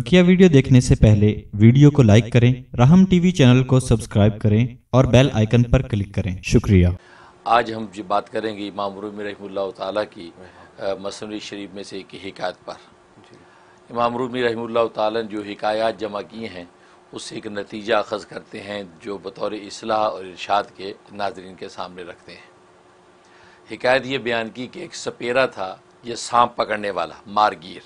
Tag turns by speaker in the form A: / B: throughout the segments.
A: बकिया वीडियो देखने से पहले वीडियो को लाइक करें राहम टीवी चैनल को सब्सक्राइब करें और बेल आइकन पर क्लिक करें शुक्रिया आज हम जो बात करेंगे इमाम रूमी रहमुल्ला ताला की मसनवी शरीफ में से एक हिकायत पर इमाम रूमी रहमुल्ला ताला ने जो हिकायात जमा किए हैं उससे एक नतीजा अखज़ करते हैं जो बतौर असलाह और इर्शाद के नाजरन के सामने रखते हैं हिकायत ये बयान की कि एक सपेरा था यह सांप पकड़ने वाला मारगीर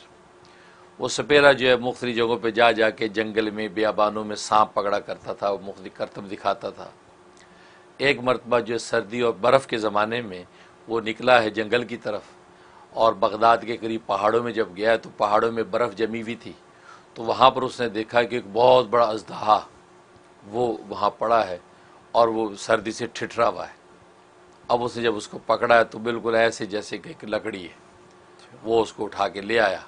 A: वो सपेरा जो है मुख्तलि जगहों पर जा जा के जंगल में बियाबानों में सांप पकड़ा करता था वो मुख्तलि करतब दिखाता था एक मरतबा जो सर्दी और बर्फ़ के ज़माने में वो निकला है जंगल की तरफ और बगदाद के करीब पहाड़ों में जब गया तो पहाड़ों में बर्फ़ जमी हुई थी तो वहाँ पर उसने देखा कि एक बहुत बड़ा अजदहा वो वहाँ पड़ा है और वो सर्दी से ठिठरा हुआ है अब उसने जब उसको पकड़ा है तो बिल्कुल ऐसे जैसे कि एक लकड़ी है वो उसको उठा के ले आया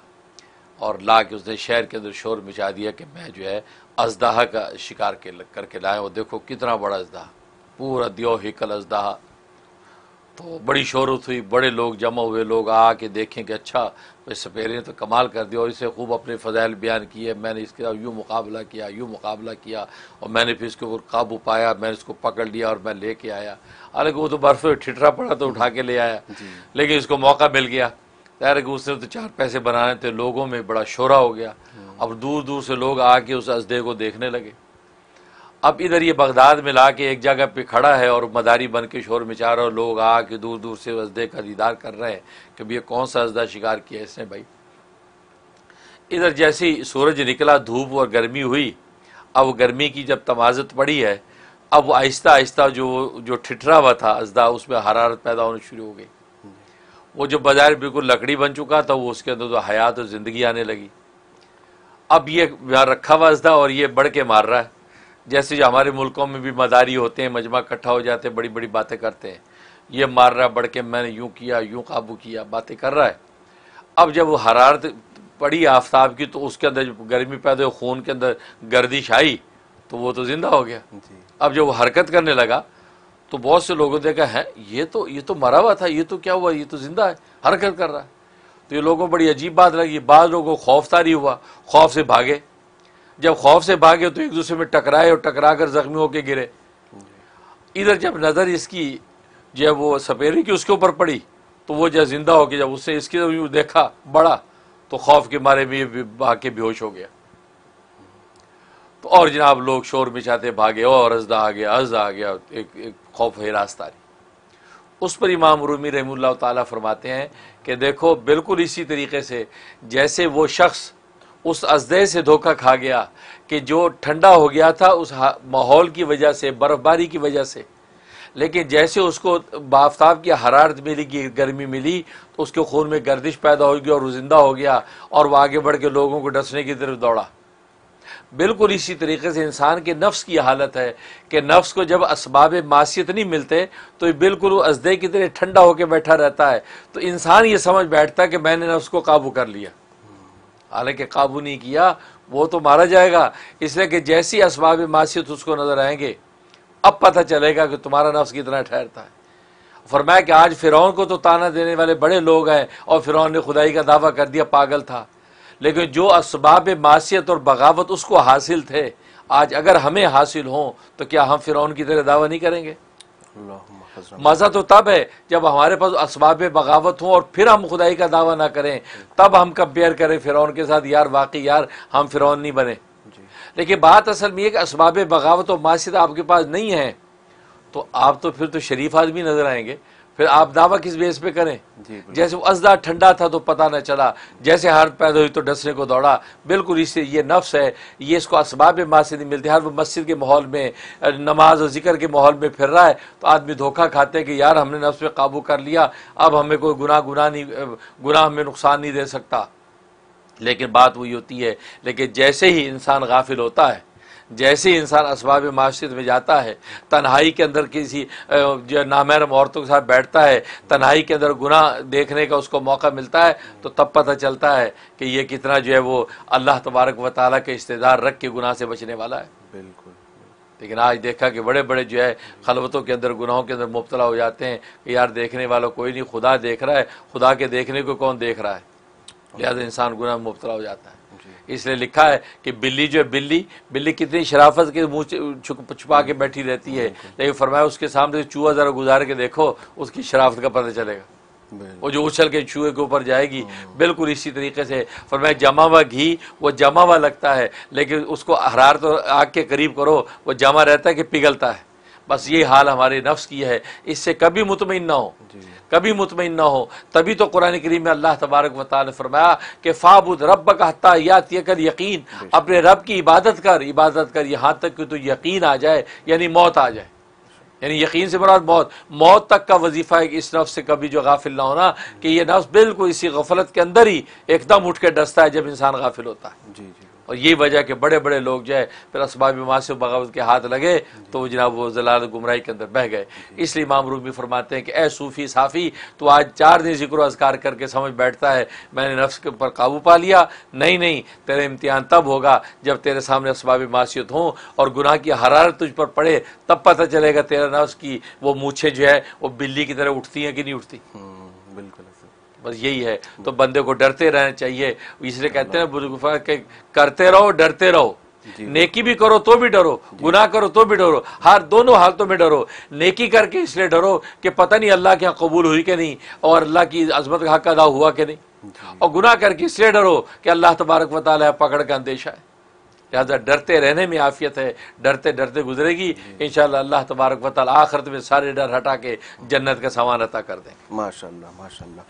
A: और ला के उसने शहर के अंदर शोर मचा दिया कि मैं जो है अजदहा का शिकार के करके लाया और देखो कितना बड़ा अजदहा पूरा दियो अजदहा तो बड़ी शोरत हुई बड़े लोग जमा हुए लोग आके देखें कि अच्छा भाई सपेरे ने तो कमाल कर दिया और इसे खूब अपने फ़जाइल बयान किए मैंने इसके साथ यूँ मुकाबला किया यूँ मुकाबला किया और मैंने फिर इसके ऊपर काबू पाया मैंने इसको पकड़ लिया और मैं लेके आया हालांकि वो तो बर्फ़ ठिठरा पड़ा तो उठा के ले आया लेकिन इसको मौका मिल गया तैर के उसने तो चार पैसे बनाए थे लोगों में बड़ा शोरा हो गया अब दूर दूर से लोग आके उस अजदे को देखने लगे अब इधर ये बगदाद में ला के एक जगह पे खड़ा है और मदारी बन के शोर मिचा रहा और लोग आके दूर दूर से अजदे का दीदार कर रहे हैं कि भैया कौन सा अजदा शिकार किया इसने भाई इधर जैसे ही सूरज निकला धूप और गर्मी हुई अब गर्मी की जब तमाजत पड़ी है अब वो आहिस्ता आहिस्ता जो जो ठिठरा हुआ था अजदा उसमें हरारत पैदा होनी शुरू हो गई वो जो बाज़ार बिल्कुल लकड़ी बन चुका था वो उसके अंदर तो हयात और ज़िंदगी आने लगी अब ये रखा हुआ था और ये बढ़ के मार रहा है जैसे जो हमारे मुल्कों में भी मदारी होते हैं मजमा इकट्ठा हो जाते हैं बड़ी बड़ी बातें करते हैं ये मार रहा बढ़ के मैंने यूँ किया यूँ काबू किया बातें कर रहा है अब जब वो हरारत पड़ी आफ्ताब की तो उसके अंदर जब गर्मी पैदा हुई खून के अंदर गर्दिश आई तो वो तो ज़िंदा हो गया अब जब वो हरकत करने लगा तो बहुत से लोगों ने देखा है ये तो ये तो मरा हुआ था ये तो क्या हुआ ये तो जिंदा है हरकत कर रहा है तो ये लोगों को बड़ी अजीब बात लगी बाद लोगों को खौफ तारी हुआ खौफ से भागे जब खौफ से भागे तो एक दूसरे में टकराए और टकरा कर जख्मी होकर गिरे इधर जब नज़र इसकी जब वो सपेरी की उसके ऊपर पड़ी तो वो जब जिंदा होकर जब उससे इसकी देखा बड़ा तो खौफ के मारे भी भाग के बेहोश हो गया तो और जनाब लोग शोर मिचाते भागे और अजदा आ गया अजदा आ गया एक एक खौफ है रास्ता उस पर इमाम रूमी रही ताला फरमाते हैं कि देखो बिल्कुल इसी तरीके से जैसे वो शख्स उस अजदे से धोखा खा गया कि जो ठंडा हो गया था उस माहौल की वजह से बर्फ़बारी की वजह से लेकिन जैसे उसको बाफ्ताब की हरारत मिली की गर्मी मिली तो उसके खून में गर्दिश पैदा होगी और वो ज़िंदा हो गया और वह आगे बढ़ के लोगों को डसने की तरफ दौड़ा बिल्कुल इसी तरीके से इंसान के नफ्स की हालत है कि नफ्स को जब इसबाब मासीत नहीं मिलते तो बिल्कुल अजदे की तरह ठंडा होकर बैठा रहता है तो इंसान ये समझ बैठता है कि मैंने नफ्स को काबू कर लिया हालांकि काबू नहीं किया वो तो मारा जाएगा इसलिए कि जैसी इसबाब मासीत उसको नज़र आएंगे अब पता चलेगा कि तुम्हारा नफ्स कितना ठहरता है फरमाया कि आज फ़िरौन को तो ताना देने वाले बड़े लोग हैं और फ़िरौन ने खुदाई का दावा कर दिया पागल था लेकिन जो इसबाब मासीत और बगावत उसको हासिल थे आज अगर हमें हासिल हों तो क्या हम फिर की तरह दावा नहीं करेंगे मज़ा तो तब है जब हमारे पास इसबाब बगावत हों और फिर हम खुदाई का दावा ना करें तब हम कंपेयर करें फ़िरौन के साथ यार वाकई यार हम फिर नहीं बने लेकिन बात असल में असबाब कि इसबाब बगावत और मासीत आपके पास नहीं है तो आप तो फिर तो शरीफ आदमी नज़र आएंगे फिर आप दावा किस बेस पे करें जैसे अजदा ठंडा था तो पता न चला जैसे हार पैदा हुई तो डसने को दौड़ा बिल्कुल इससे ये नफ्स है ये इसको से नहीं मिलते हर वो मस्जिद के माहौल में नमाज और जिक्र के माहौल में फिर रहा है तो आदमी धोखा खाते हैं कि यार हमने नफ्स पे काबू कर लिया अब हमें कोई गुनाह गुनाह नहीं गुनाह हमें नुकसान नहीं दे सकता लेकिन बात वही होती है लेकिन जैसे ही इंसान गाफिल होता है जैसे इंसान इसबाब माशरत में जाता है तन्हाई के अंदर किसी जो नामहरम औरतों के साथ बैठता है तन्हाई के अंदर गुनाह देखने का उसको मौका मिलता है तो तब पता चलता है कि ये कितना जो है वो अल्लाह तबारक व ताली के इस्तेदार रख के गुनाह से बचने वाला है बिल्कुल लेकिन आज देखा कि बड़े बड़े जो है खलबतों के अंदर गुनाहों के अंदर मुबतला हो जाते हैं कि यार देखने वाला कोई नहीं खुदा देख रहा है खुदा के देखने को कौन देख रहा है लिहाजा इंसान गुनाह मुबतला हो जाता है इसलिए लिखा है कि बिल्ली जो है बिल्ली बिल्ली कितनी शराफत के छुप छुपा के बैठी रहती है लेकिन फरमाया उसके सामने चूहा ज़रा गुजार के देखो उसकी शराफत का पता चलेगा वो जो उछल के चूहे के ऊपर जाएगी हाँ। बिल्कुल इसी तरीके से फरमाया जमा हुआ घी वो जमा हुआ लगता है लेकिन उसको हरारत तो आग के करीब करो वो जमा रहता है कि पिघलता है बस ये हाल हमारे नफ्स की है इससे कभी मुतमिन ना हो कभी मुतमिन ना हो तभी तो कुरान करीम में अल्लाह तबारक वाल फरमाया कि फ़ाबुद रब का हत्या याद कर यकीन अपने रब की इबादत कर इबादत कर यहाँ तक कि तो यकीन आ जाए यानी मौत आ जाए यानी यकीन से मुराद मौत मौत तक का वजीफ़ा है कि इस नफ्स से कभी जो गाफिल ना होना कि यह नफ्स बिल्कुल इसी गफलत के अंदर ही एकदम उठ के डसता है जब इंसान गाफिल होता है जी जी और यही वजह कि बड़े बड़े लोग जो है फिर असबाब मासी बगावत के हाथ लगे तो जनाब वो जलाल गुमराही के अंदर बह गए इसलिए इमाम रूबी फरमाते हैं कि ए सूफ़ी साफ़ी तो आज चार दिन जिक्र असकार करके समझ बैठता है मैंने नफ्स के ऊपर काबू पा लिया नहीं नहीं तेरा इम्तहान तब होगा जब तेरे सामने असबाब मासीत हों और गुनाह की हरारत तुझ पर पड़े तब पता चलेगा तेरा नफ्स की वो मूछे जो है वो बिल्ली की तरह उठती हैं कि नहीं उठती हम्म, बिल्कुल बस यही है तो बंदे को डरते रहना चाहिए इसलिए कहते हैं बुजुर्ग के करते रहो डरते रहो नेकी भी करो तो भी डरो गुनाह करो तो भी डरो हर दोनों हालतों में डरो नेकी करके इसलिए डरो कि पता नहीं अल्लाह के यहाँ कबूल हुई कि नहीं और अल्लाह की अजमत का हक अदा हुआ कि नहीं और गुनाह करके इसलिए डरो कि अल्लाह तबारक वाल पकड़ का अंदेशा है लिहाजा डरते रहने में आफियत है डरते डरते गुजरेगी इन अल्लाह तबारक वाल आखिरत में सारे डर हटा के जन्नत का सामान अता कर देंगे माशा माशा